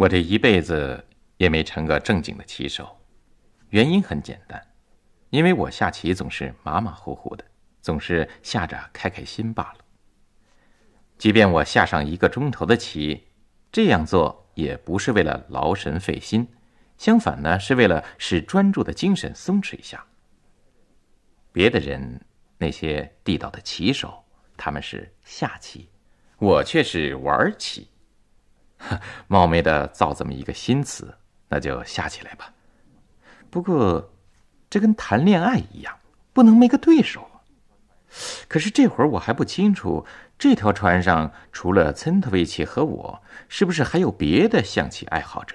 我这一辈子也没成个正经的棋手，原因很简单，因为我下棋总是马马虎虎的，总是下着开开心罢了。即便我下上一个钟头的棋，这样做也不是为了劳神费心，相反呢，是为了使专注的精神松弛一下。别的人那些地道的棋手，他们是下棋，我却是玩棋。冒昧的造这么一个新词，那就下起来吧。不过，这跟谈恋爱一样，不能没个对手。可是这会儿我还不清楚，这条船上除了岑特维奇和我，是不是还有别的象棋爱好者？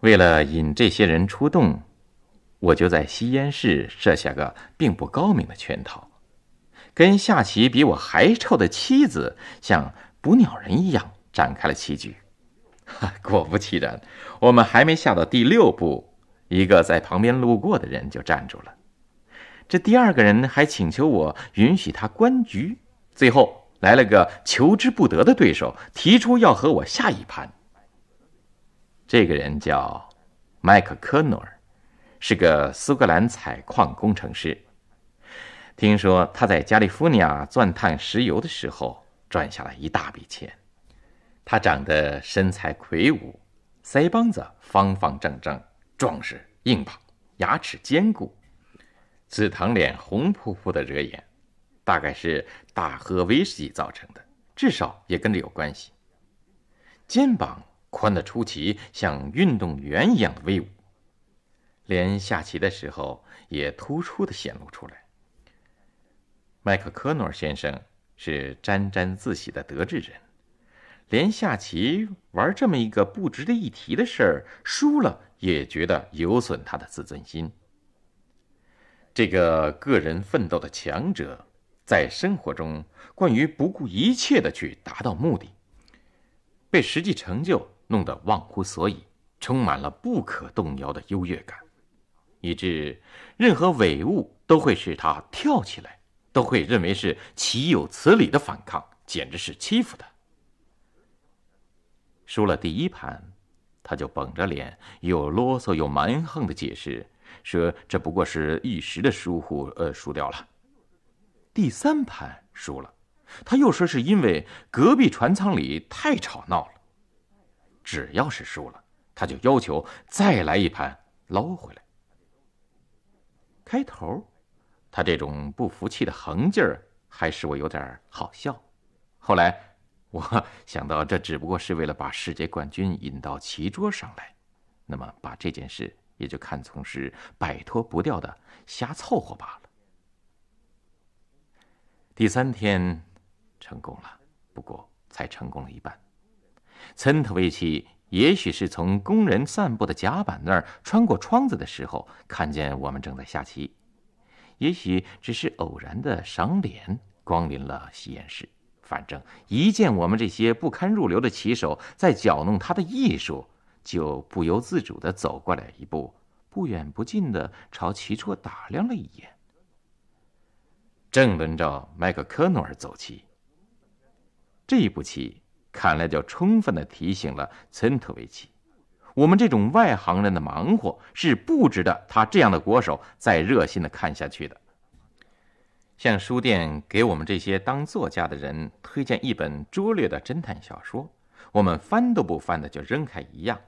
为了引这些人出动，我就在吸烟室设下个并不高明的圈套，跟下棋比我还臭的妻子向。捕鸟人一样展开了棋局，果不其然，我们还没下到第六步，一个在旁边路过的人就站住了。这第二个人还请求我允许他观局。最后来了个求之不得的对手，提出要和我下一盘。这个人叫麦克科诺尔，是个苏格兰采矿工程师。听说他在加利福尼亚钻探石油的时候。赚下来一大笔钱。他长得身材魁梧，腮帮子方方正正，壮实硬棒，牙齿坚固，紫藤脸红扑扑的惹眼，大概是大喝威士忌造成的，至少也跟这有关系。肩膀宽得出奇，像运动员一样的威武，连下棋的时候也突出的显露出来。麦克科诺先生。是沾沾自喜的得志人，连下棋玩这么一个不值得一提的事儿，输了也觉得有损他的自尊心。这个个人奋斗的强者，在生活中惯于不顾一切的去达到目的，被实际成就弄得忘乎所以，充满了不可动摇的优越感，以致任何伪物都会使他跳起来。都会认为是岂有此理的反抗，简直是欺负他。输了第一盘，他就绷着脸，又啰嗦又蛮横的解释，说这不过是一时的疏忽，呃，输掉了。第三盘输了，他又说是因为隔壁船舱里太吵闹了。只要是输了，他就要求再来一盘捞回来。开头。他这种不服气的横劲儿，还使我有点儿好笑。后来，我想到这只不过是为了把世界冠军引到棋桌上来，那么把这件事也就看从是摆脱不掉的瞎凑合罢了。第三天，成功了，不过才成功了一半。岑特维奇也许是从工人散步的甲板那儿穿过窗子的时候，看见我们正在下棋。也许只是偶然的赏脸光临了吸烟室，反正一见我们这些不堪入流的棋手在搅弄他的艺术，就不由自主地走过来一步，不远不近地朝棋桌打量了一眼。正轮着麦克科诺尔走棋，这一步棋看来就充分地提醒了岑特维奇。我们这种外行人的忙活是不值得他这样的国手再热心的看下去的。像书店给我们这些当作家的人推荐一本拙劣的侦探小说，我们翻都不翻的就扔开一样。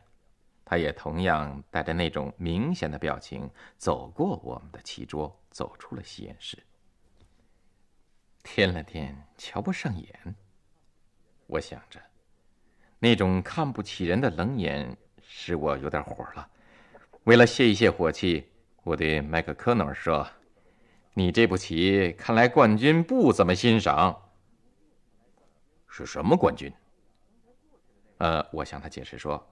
他也同样带着那种明显的表情走过我们的棋桌，走出了吸烟室。添了添，瞧不上眼。我想着，那种看不起人的冷眼。使我有点火了，为了泄一泄火气，我对麦克科诺尔说：“你这步棋看来冠军不怎么欣赏。”是什么冠军？呃，我向他解释说，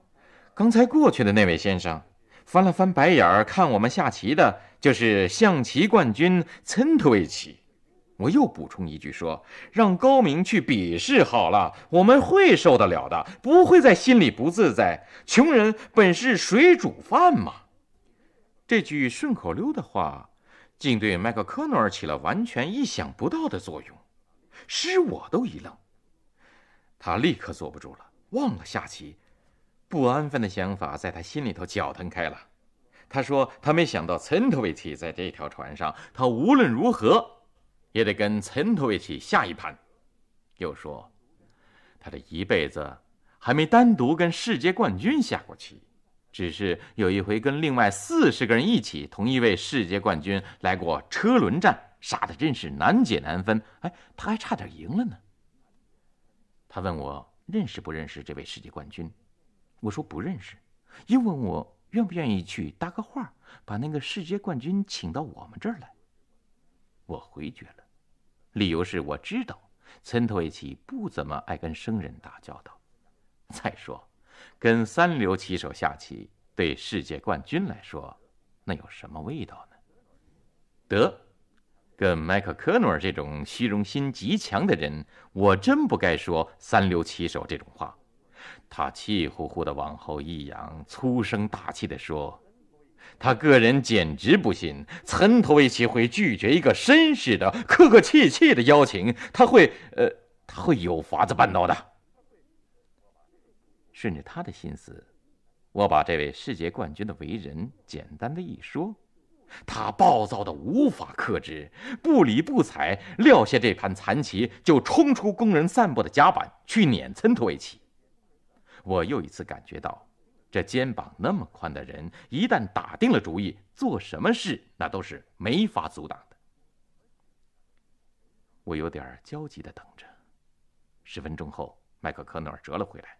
刚才过去的那位先生，翻了翻白眼儿看我们下棋的，就是象棋冠军岑特维奇。我又补充一句说：“让高明去比试好了，我们会受得了的，不会在心里不自在。穷人本是水煮饭嘛。”这句顺口溜的话，竟对麦克科诺尔起了完全意想不到的作用，使我都一愣。他立刻坐不住了，忘了下棋，不安分的想法在他心里头搅腾开了。他说：“他没想到岑特维奇在这条船上，他无论如何。”也得跟岑头一起下一盘。又说，他这一辈子还没单独跟世界冠军下过棋，只是有一回跟另外四十个人一起同一位世界冠军来过车轮战，杀的真是难解难分。哎，他还差点赢了呢。他问我认识不认识这位世界冠军，我说不认识。又问我愿不愿意去搭个话，把那个世界冠军请到我们这儿来。我回绝了，理由是我知道，村头一起不怎么爱跟生人打交道。再说，跟三流棋手下棋，对世界冠军来说，那有什么味道呢？得，跟麦克科诺尔这种虚荣心极强的人，我真不该说三流棋手这种话。他气呼呼的往后一仰，粗声大气的说。他个人简直不信，岑托维奇会拒绝一个绅士的客客气气的邀请。他会，呃，他会有法子办到的。顺着他的心思，我把这位世界冠军的为人简单的一说。他暴躁的无法克制，不理不睬，撂下这盘残棋，就冲出工人散步的甲板去撵岑托维奇。我又一次感觉到。这肩膀那么宽的人，一旦打定了主意做什么事，那都是没法阻挡的。我有点焦急的等着。十分钟后，麦克科诺尔折了回来，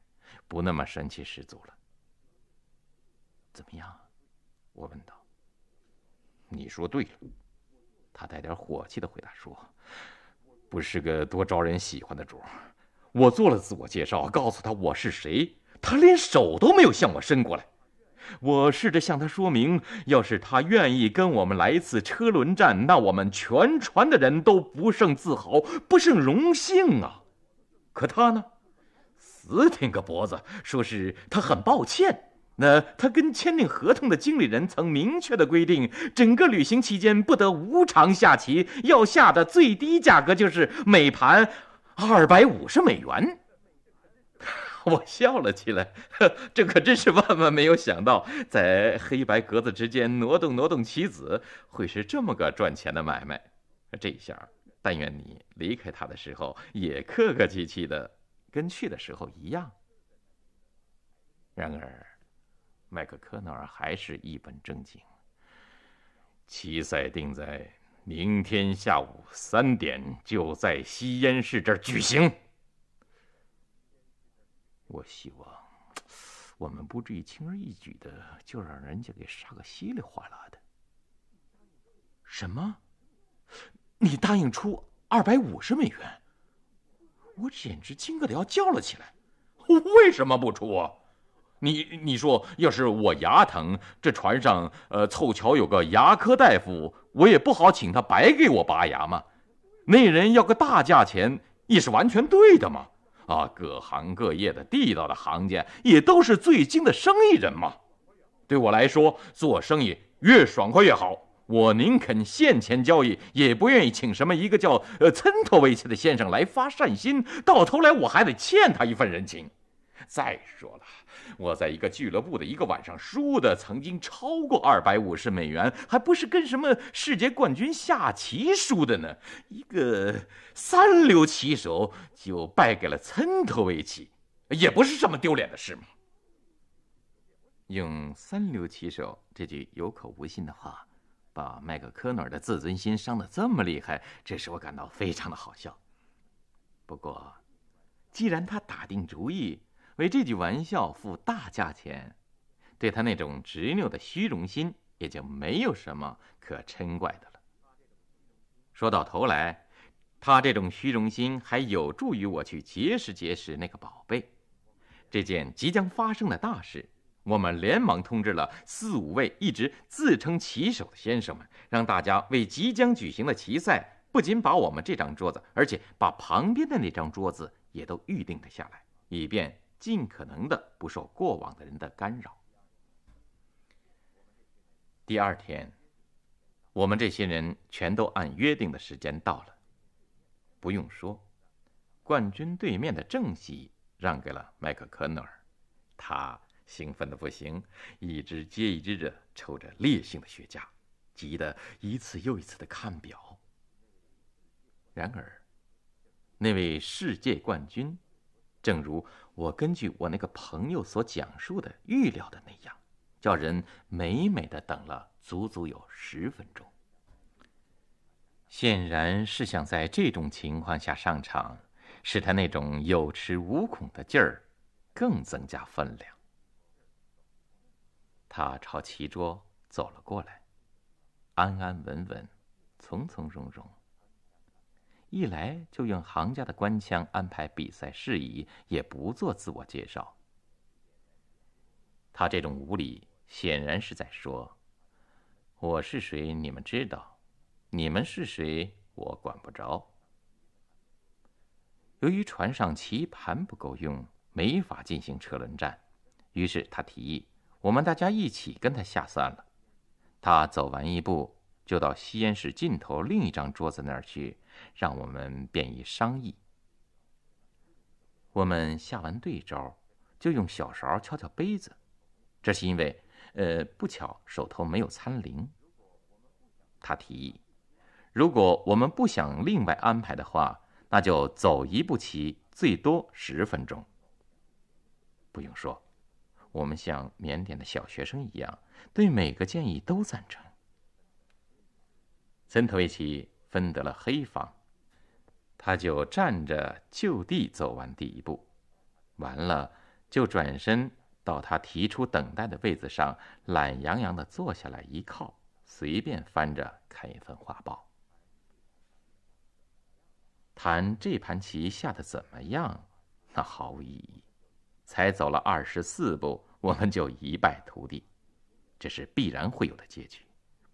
不那么神气十足了。怎么样？我问道。你说对了，他带点火气的回答说：“不是个多招人喜欢的主。”我做了自我介绍，告诉他我是谁。他连手都没有向我伸过来，我试着向他说明，要是他愿意跟我们来次车轮战，那我们全船的人都不胜自豪，不胜荣幸啊。可他呢，死挺个脖子，说是他很抱歉。那他跟签订合同的经理人曾明确的规定，整个旅行期间不得无偿下棋，要下的最低价格就是每盘二百五十美元。我笑了起来，这可真是万万没有想到，在黑白格子之间挪动挪动棋子，会是这么个赚钱的买卖。这下，但愿你离开他的时候也客客气气的，跟去的时候一样。然而，麦克科纳尔还是一本正经。棋赛定在明天下午三点，就在吸烟室这儿举行。我希望我们不至于轻而易举的就让人家给杀个稀里哗啦的。什么？你答应出二百五十美元？我简直惊愕的要叫了起来。为什么不出？你你说，要是我牙疼，这船上呃凑巧有个牙科大夫，我也不好请他白给我拔牙嘛。那人要个大价钱也是完全对的嘛。啊，各行各业的地道的行家也都是最精的生意人嘛。对我来说，做生意越爽快越好。我宁肯现钱交易，也不愿意请什么一个叫呃岑托维奇的先生来发善心，到头来我还得欠他一份人情。再说了，我在一个俱乐部的一个晚上输的曾经超过二百五十美元，还不是跟什么世界冠军下棋输的呢？一个三流棋手就败给了岑特维奇，也不是什么丢脸的事嘛。用“三流棋手”这句有口无心的话，把麦克科诺尔的自尊心伤得这么厉害，这使我感到非常的好笑。不过，既然他打定主意，为这句玩笑付大价钱，对他那种执拗的虚荣心也就没有什么可嗔怪的了。说到头来，他这种虚荣心还有助于我去结识结识那个宝贝。这件即将发生的大事，我们连忙通知了四五位一直自称棋手的先生们，让大家为即将举行的棋赛，不仅把我们这张桌子，而且把旁边的那张桌子也都预定了下来，以便。尽可能的不受过往的人的干扰。第二天，我们这些人全都按约定的时间到了。不用说，冠军对面的正席让给了麦克科纳尔，他兴奋的不行，一支接一支的抽着烈性的雪茄，急得一次又一次的看表。然而，那位世界冠军，正如……我根据我那个朋友所讲述的、预料的那样，叫人美美的等了足足有十分钟。显然是想在这种情况下上场，使他那种有恃无恐的劲儿更增加分量。他朝棋桌走了过来，安安稳稳，从从容容。一来就用行家的官腔安排比赛事宜，也不做自我介绍。他这种无礼，显然是在说：“我是谁，你们知道；你们是谁，我管不着。”由于船上棋盘不够用，没法进行车轮战，于是他提议我们大家一起跟他下算了。他走完一步。就到吸烟室尽头另一张桌子那儿去，让我们便于商议。我们下完对招，就用小勺敲敲杯子，这是因为，呃，不巧手头没有餐铃。他提议，如果我们不想另外安排的话，那就走一步棋，最多十分钟。不用说，我们像缅甸的小学生一样，对每个建议都赞成。森头一奇分得了黑方，他就站着就地走完第一步，完了就转身到他提出等待的位子上，懒洋洋的坐下来一靠，随便翻着看一份画报。谈这盘棋下的怎么样，那毫无意义。才走了二十四步，我们就一败涂地，这是必然会有的结局，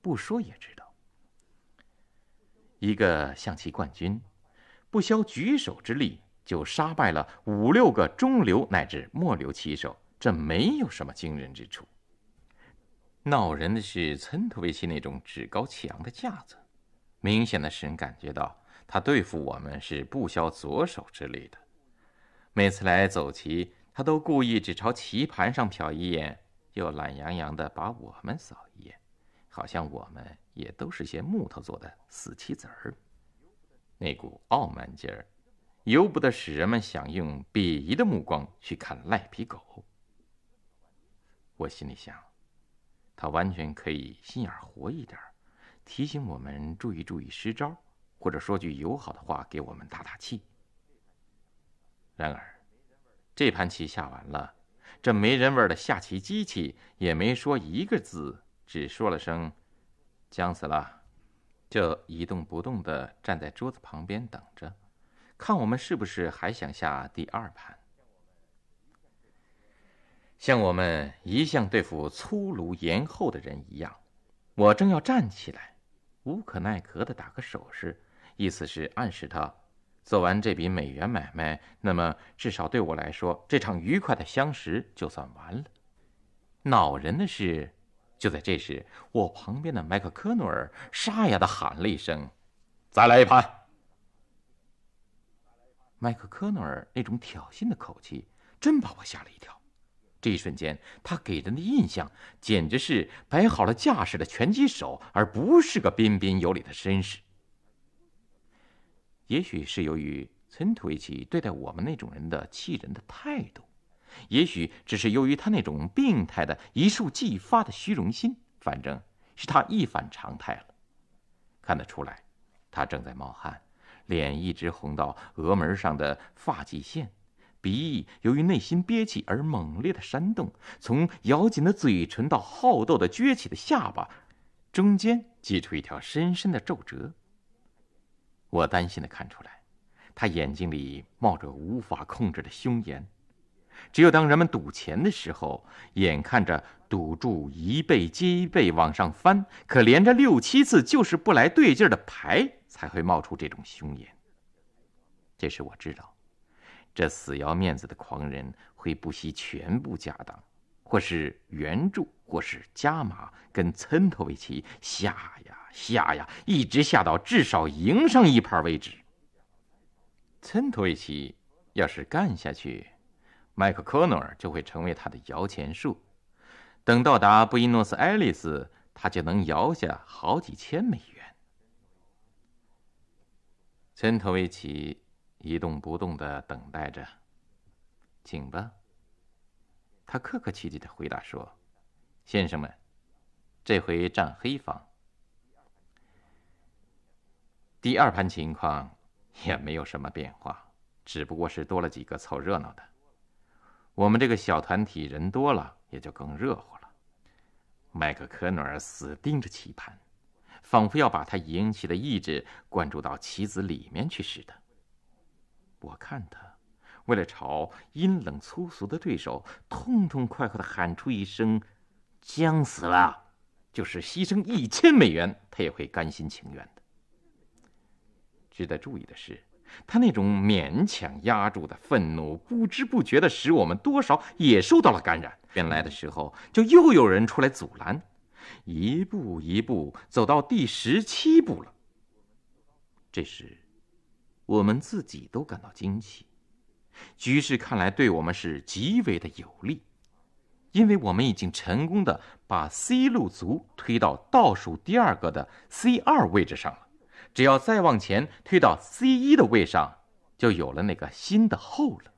不说也知道。一个象棋冠军，不消举手之力就杀败了五六个中流乃至末流棋手，这没有什么惊人之处。闹人的是，岑特维奇那种趾高气扬的架子，明显的使人感觉到他对付我们是不消左手之力的。每次来走棋，他都故意只朝棋盘上瞟一眼，又懒洋洋的把我们扫一眼。好像我们也都是些木头做的死棋子儿，那股傲慢劲儿，由不得使人们想用鄙夷的目光去看赖皮狗。我心里想，他完全可以心眼活一点，提醒我们注意注意失招，或者说句友好的话给我们打打气。然而，这盘棋下完了，这没人味的下棋机器也没说一个字。只说了声“将死了”，就一动不动的站在桌子旁边等着，看我们是不是还想下第二盘。像我们一向对付粗鲁严厚的人一样，我正要站起来，无可奈何的打个手势，意思是暗示他做完这笔美元买卖，那么至少对我来说，这场愉快的相识就算完了。恼人的是。就在这时，我旁边的麦克科诺尔沙哑的喊了一声：“再来一盘。”麦克科诺尔那种挑衅的口气，真把我吓了一跳。这一瞬间，他给人的印象，简直是摆好了架势的拳击手，而不是个彬彬有礼的绅士。也许是由于村土一起对待我们那种人的气人的态度。也许只是由于他那种病态的一触即发的虚荣心，反正是他一反常态了。看得出来，他正在冒汗，脸一直红到额门上的发际线，鼻翼由于内心憋气而猛烈的扇动，从咬紧的嘴唇到好斗的撅起的下巴，中间挤出一条深深的皱褶。我担心的看出来，他眼睛里冒着无法控制的凶焰。只有当人们赌钱的时候，眼看着赌注一倍接一倍往上翻，可连着六七次就是不来对劲的牌，才会冒出这种凶言。这时我知道，这死要面子的狂人会不惜全部家当，或是援助，或是加码，跟村头一起下呀下呀，一直下到至少赢上一盘为止。村头一起要是干下去。麦克科诺尔就会成为他的摇钱树，等到达布宜诺斯艾利斯，他就能摇下好几千美元。陈头维奇一动不动的等待着，请吧。他客客气气的回答说：“先生们，这回占黑方。第二盘情况也没有什么变化，只不过是多了几个凑热闹的。”我们这个小团体人多了，也就更热乎了。麦克科努尔死盯着棋盘，仿佛要把他引起的意志灌注到棋子里面去似的。我看他，为了朝阴冷粗俗的对手痛痛快快的喊出一声“将死了”，就是牺牲一千美元，他也会甘心情愿的。值得注意的是。他那种勉强压住的愤怒，不知不觉的使我们多少也受到了感染。原来的时候，就又有人出来阻拦，一步一步走到第十七步了。这时，我们自己都感到惊奇，局势看来对我们是极为的有利，因为我们已经成功的把 C 路卒推到倒数第二个的 C 二位置上了。只要再往前推到 C 一的位上，就有了那个新的后了。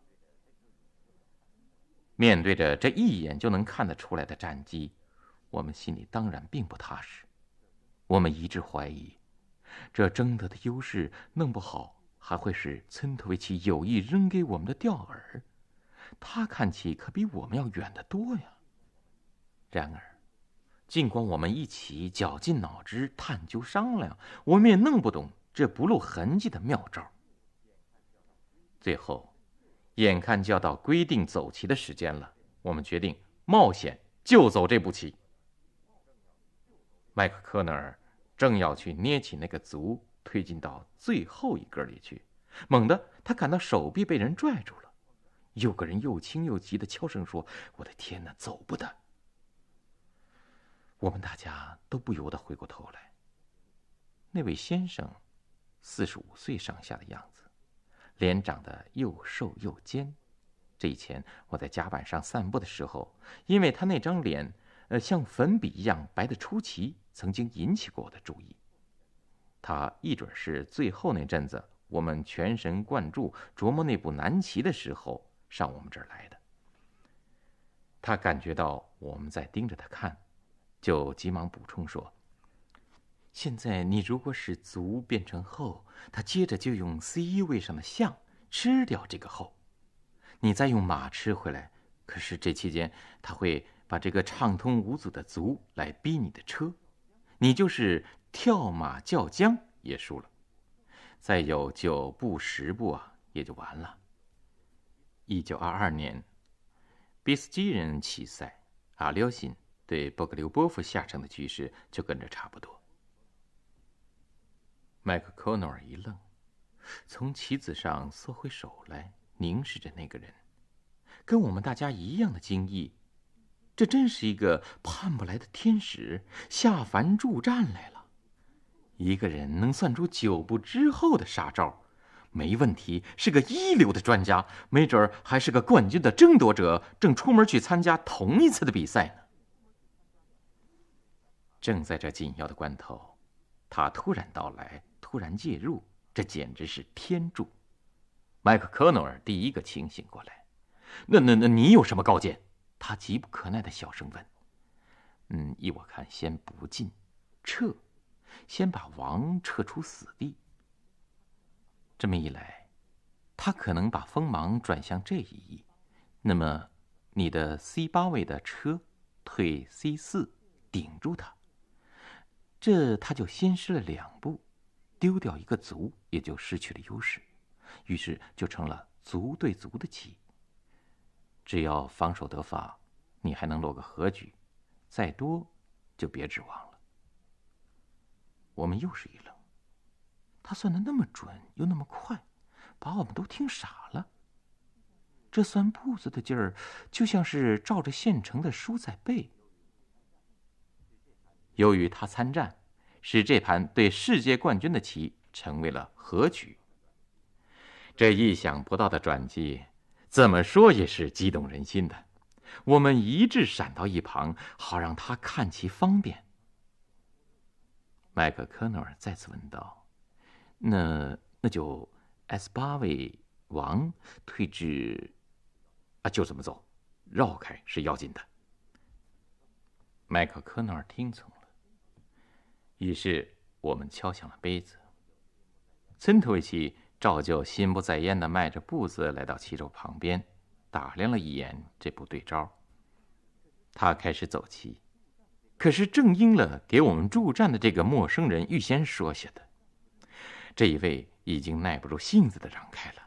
面对着这一眼就能看得出来的战机，我们心里当然并不踏实。我们一致怀疑，这争得的优势弄不好还会是岑特维奇有意扔给我们的钓饵。他看起可比我们要远得多呀。然而。尽管我们一起绞尽脑汁探究商量，我们也弄不懂这不露痕迹的妙招。最后，眼看就要到规定走棋的时间了，我们决定冒险就走这步棋。麦克科纳尔正要去捏起那个卒，推进到最后一格里去，猛地他感到手臂被人拽住了，有个人又轻又急的悄声说：“我的天哪，走不得！”我们大家都不由得回过头来。那位先生，四十五岁上下的样子，脸长得又瘦又尖。这以前我在甲板上散步的时候，因为他那张脸，呃，像粉笔一样白的出奇，曾经引起过我的注意。他一准是最后那阵子，我们全神贯注琢磨那部南棋的时候，上我们这儿来的。他感觉到我们在盯着他看。就急忙补充说：“现在你如果使卒变成后，他接着就用 C 位上的象吃掉这个后，你再用马吃回来。可是这期间他会把这个畅通无阻的卒来逼你的车，你就是跳马叫将也输了。再有九步十步啊，也就完了。”一九二二年，比斯基人起赛，阿廖辛。对波格留波夫下场的局势就跟着差不多。麦克科诺尔一愣，从棋子上缩回手来，凝视着那个人，跟我们大家一样的惊异。这真是一个盼不来的天使下凡助战来了！一个人能算出九步之后的杀招，没问题，是个一流的专家，没准儿还是个冠军的争夺者，正出门去参加同一次的比赛呢。正在这紧要的关头，他突然到来，突然介入，这简直是天助。麦克科诺尔第一个清醒过来。那那那你有什么高见？他急不可耐的小声问。嗯，依我看，先不进，撤，先把王撤出死地。这么一来，他可能把锋芒转向这一翼。那么，你的 c 八位的车退 c 四，顶住他。这他就先失了两步，丢掉一个卒，也就失去了优势，于是就成了卒对卒的棋。只要防守得法，你还能落个和局；再多，就别指望了。我们又是一愣，他算的那么准，又那么快，把我们都听傻了。这算步子的劲儿，就像是照着现成的书在背。由于他参战，使这盘对世界冠军的棋成为了和局。这意想不到的转机，怎么说也是激动人心的。我们一致闪到一旁，好让他看棋方便。麦克科诺尔再次问道：“那那就 s 八位王退至啊，就这么走，绕开是要紧的。”麦克科诺尔听从。于是我们敲响了杯子。森特维奇照旧心不在焉的迈着步子来到棋手旁边，打量了一眼这部对招。他开始走棋，可是正应了给我们助战的这个陌生人预先说下的。这一位已经耐不住性子的让开了，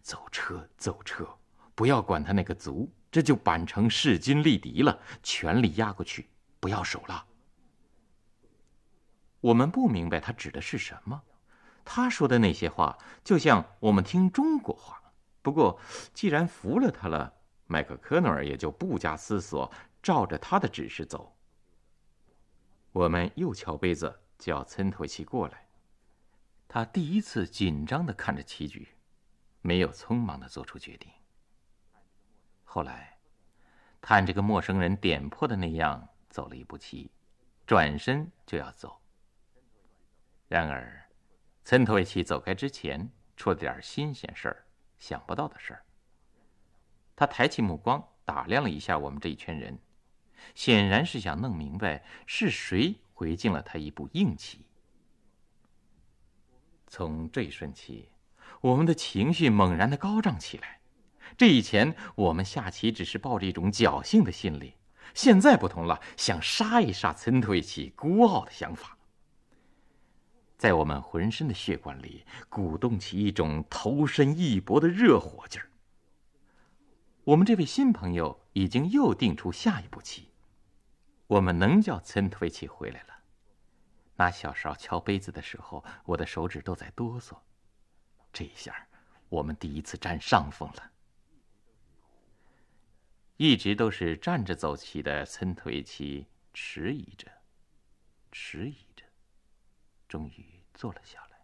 走车走车，不要管他那个卒，这就板成势均力敌了，全力压过去，不要手了。我们不明白他指的是什么，他说的那些话就像我们听中国话。不过，既然服了他了，麦克科诺尔也就不加思索，照着他的指示走。我们又敲杯子，叫森托奇过来。他第一次紧张的看着棋局，没有匆忙的做出决定。后来，按这个陌生人点破的那样走了一步棋，转身就要走。然而，村头一起走开之前出了点新鲜事儿，想不到的事儿。他抬起目光打量了一下我们这一群人，显然是想弄明白是谁回敬了他一步硬棋。从这一瞬起，我们的情绪猛然的高涨起来。这以前我们下棋只是抱着一种侥幸的心理，现在不同了，想杀一杀村头一起孤傲的想法。在我们浑身的血管里鼓动起一种投身一搏的热火劲儿。我们这位新朋友已经又定出下一步棋，我们能叫岑特维奇回来了。拿小勺敲杯子的时候，我的手指都在哆嗦。这一下，我们第一次占上风了。一直都是站着走棋的岑特维奇迟疑着，迟疑着，终于。坐了下来，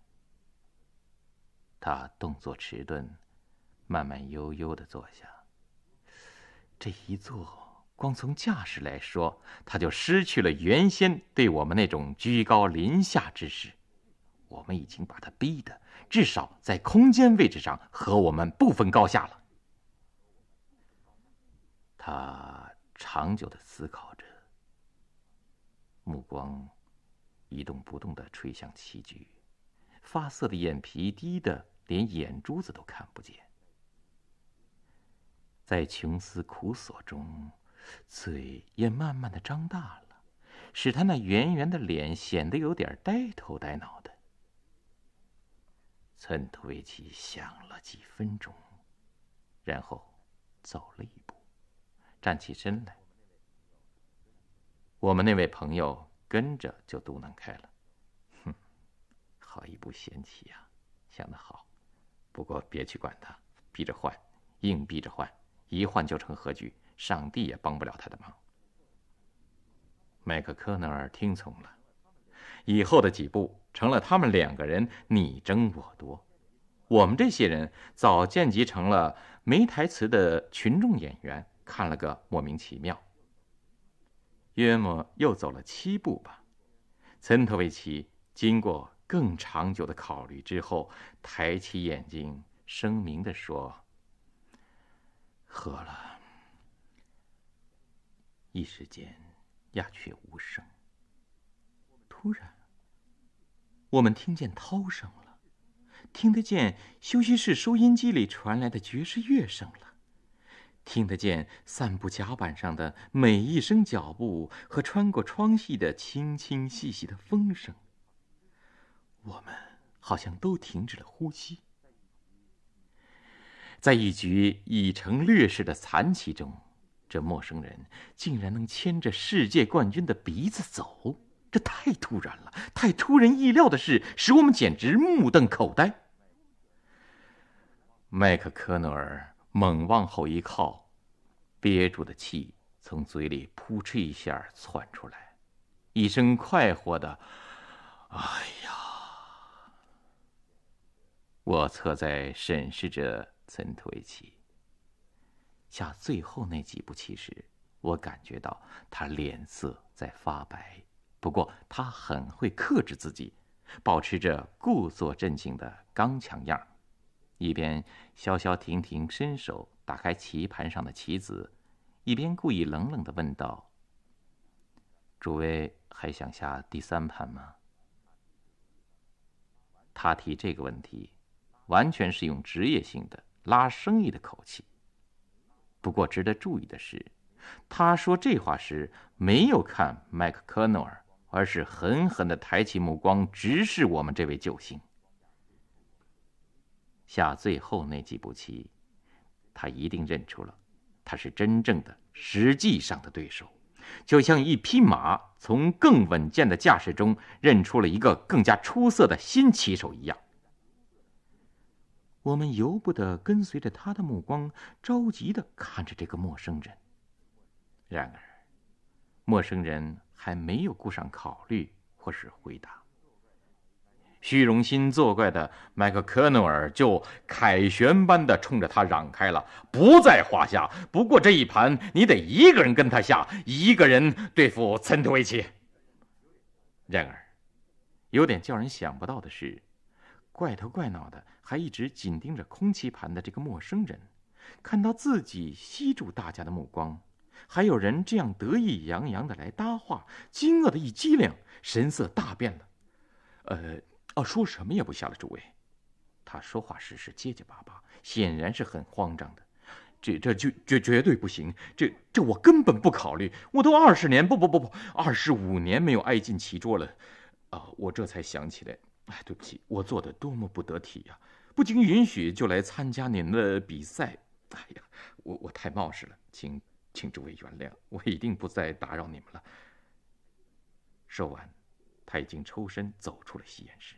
他动作迟钝，慢慢悠悠的坐下。这一坐，光从架势来说，他就失去了原先对我们那种居高临下之势。我们已经把他逼得，至少在空间位置上和我们不分高下了。他长久的思考着，目光。一动不动地吹向棋局，发涩的眼皮低得连眼珠子都看不见。在穷思苦索中，嘴也慢慢的张大了，使他那圆圆的脸显得有点呆头呆脑的。岑特维奇想了几分钟，然后走了一步，站起身来。我们那位朋友。跟着就嘟囔开了：“哼，好一步先棋呀，想得好。不过别去管他，逼着换，硬逼着换，一换就成和局，上帝也帮不了他的忙。”麦克科纳尔听从了，以后的几步成了他们两个人你争我夺，我们这些人早见集成了没台词的群众演员，看了个莫名其妙。约莫又走了七步吧，岑特维奇经过更长久的考虑之后，抬起眼睛，声明的说：“喝了。”一时间鸦雀无声。突然，我们听见涛声了，听得见休息室收音机里传来的爵士乐声了。听得见散步甲板上的每一声脚步和穿过窗隙的轻轻细细的风声。我们好像都停止了呼吸，在一局已成劣势的残棋中，这陌生人竟然能牵着世界冠军的鼻子走，这太突然了，太出人意料的事，使我们简直目瞪口呆。麦克科诺尔。猛往后一靠，憋住的气从嘴里噗嗤一下窜出来，一声快活的“哎呀！”我侧在审视着曾退奇。下最后那几步棋时，我感觉到他脸色在发白。不过他很会克制自己，保持着故作镇静的刚强样儿。一边消消停停伸手打开棋盘上的棋子，一边故意冷冷的问道：“诸位还想下第三盘吗？”他提这个问题，完全是用职业性的拉生意的口气。不过值得注意的是，他说这话时没有看麦克科诺尔，而是狠狠的抬起目光直视我们这位救星。下最后那几步棋，他一定认出了，他是真正的、实际上的对手，就像一匹马从更稳健的驾驶中认出了一个更加出色的新骑手一样。我们由不得跟随着他的目光，着急的看着这个陌生人。然而，陌生人还没有顾上考虑或是回答。虚荣心作怪的麦克科诺尔就凯旋般的冲着他嚷开了：“不在话下。不过这一盘你得一个人跟他下，一个人对付岑图维奇。”然而，有点叫人想不到的是，怪头怪脑的还一直紧盯着空棋盘的这个陌生人，看到自己吸住大家的目光，还有人这样得意洋洋的来搭话，惊愕的一激灵，神色大变了。呃。啊！说什么也不下了，诸位。他说话时是结结巴巴，显然是很慌张的。这这绝绝绝对不行！这这我根本不考虑。我都二十年不不不不二十五年没有挨近棋桌了。啊！我这才想起来。哎，对不起，我做的多么不得体呀！不经允许就来参加您的比赛。哎呀，我我太冒失了，请请诸位原谅，我一定不再打扰你们了。说完，他已经抽身走出了吸烟室。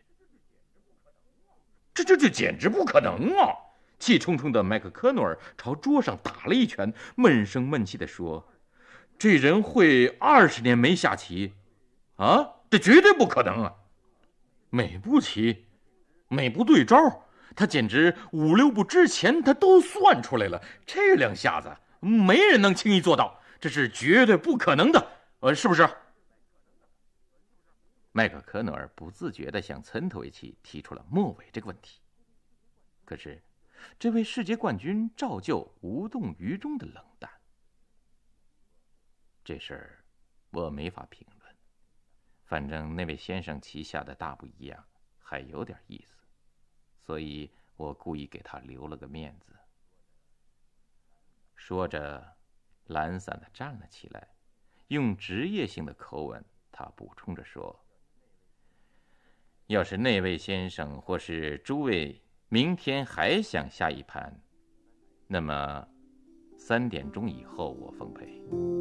这这这简直不可能啊！气冲冲的麦克科诺尔朝桌上打了一拳，闷声闷气地说：“这人会二十年没下棋，啊，这绝对不可能啊！每步棋，每步对招，他简直五六步之前他都算出来了。这两下子，没人能轻易做到，这是绝对不可能的，呃，是不是？”麦克科努尔不自觉地向岑托维奇提出了末尾这个问题，可是，这位世界冠军照旧无动于衷的冷淡。这事儿，我没法评论，反正那位先生旗下的大不一样，还有点意思，所以我故意给他留了个面子。说着，懒散的站了起来，用职业性的口吻，他补充着说。要是那位先生或是诸位明天还想下一盘，那么三点钟以后我奉陪。